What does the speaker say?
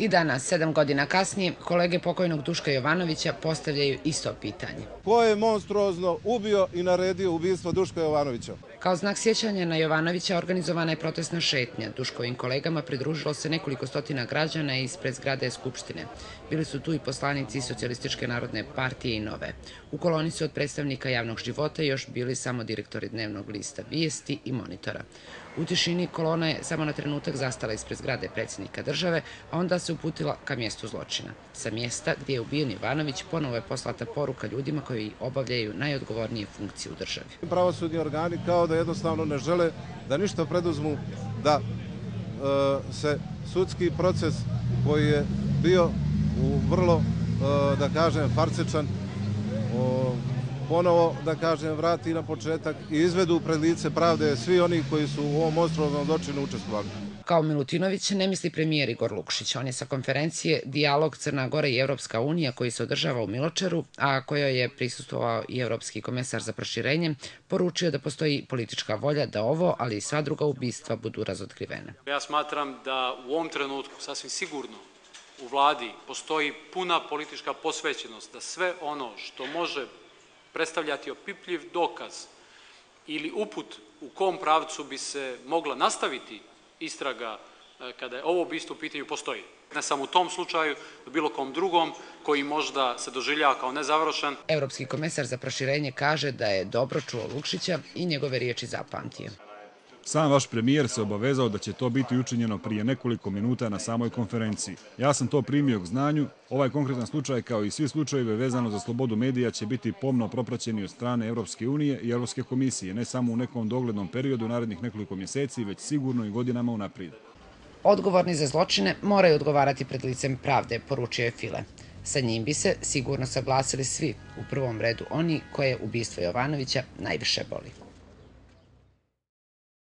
I danas, sedam godina kasnije, kolege pokojnog Duška Jovanovića postavljaju isto pitanje. Ko je monstruozno ubio i naredio ubistvo Duška Jovanovića? Kao znak sjećanja na Jovanovića organizovana je protestna šetnja. Duškovim kolegama pridružilo se nekoliko stotina građana ispred zgrade Skupštine. Bili su tu i poslanici Socialističke narodne partije i Nove. U koloni su od predstavnika javnog života još bili samo direktori dnevnog lista Vijesti i Monitora. U tišini kolona je samo na trenutak zastala ispred zgrade predsjednika države, a onda se uputila ka mjestu zločina. Sa mjesta gdje je ubijen Jovanović ponovo je poslata poruka ljudima koji obavljaju najodgovornije funkcije u državi. Pravosudni organi kao da jednostavno ne žele da ništa preduzmu da e, se sudski proces koji je bio u vrlo, e, da kažem, farsičan, ponovo, da kažem, vrati na početak i izvedu pred lice pravde svi oni koji su u ovom ostrovom zločinu učestvovali. Kao Milutinović ne misli premijer Igor Lukšić. On je sa konferencije Dialog Crna Gora i Evropska unija koji se održava u Miločaru, a kojoj je prisustovao i Evropski komesar za proširenje, poručio da postoji politička volja da ovo, ali i sva druga ubistva budu razotkrivene. Ja smatram da u ovom trenutku sasvim sigurno u vladi postoji puna politička posvećenost da sve ono što može predstavljati opipljiv dokaz ili uput u kom pravcu bi se mogla nastaviti istraga e, kada je ovo ubistvo u pitanju postoji. Ne samo u tom slučaju, bilo kom drugom koji možda se doživljava kao nezavršen. Evropski komesar za proširenje kaže da je dobro čuo Lukšića i njegove riječi zapamtio. Sam vaš premijer se obavezao da će to biti učinjeno prije nekoliko minuta na samoj konferenciji. Ja sam to primio k znanju. Ovaj konkretan slučaj, kao i svi slučajevi vezano za slobodu medija, će biti pomno propraćeni od strane Evropske unije i Evropske komisije, ne samo u nekom doglednom periodu narednih nekoliko mjeseci, već sigurno i godinama unaprijed. Odgovorni za zločine moraju odgovarati pred licem pravde, poručio je File. Sa njim bi se sigurno saglasili svi, u prvom redu oni koje ubistvo Jovanovića najviše boli.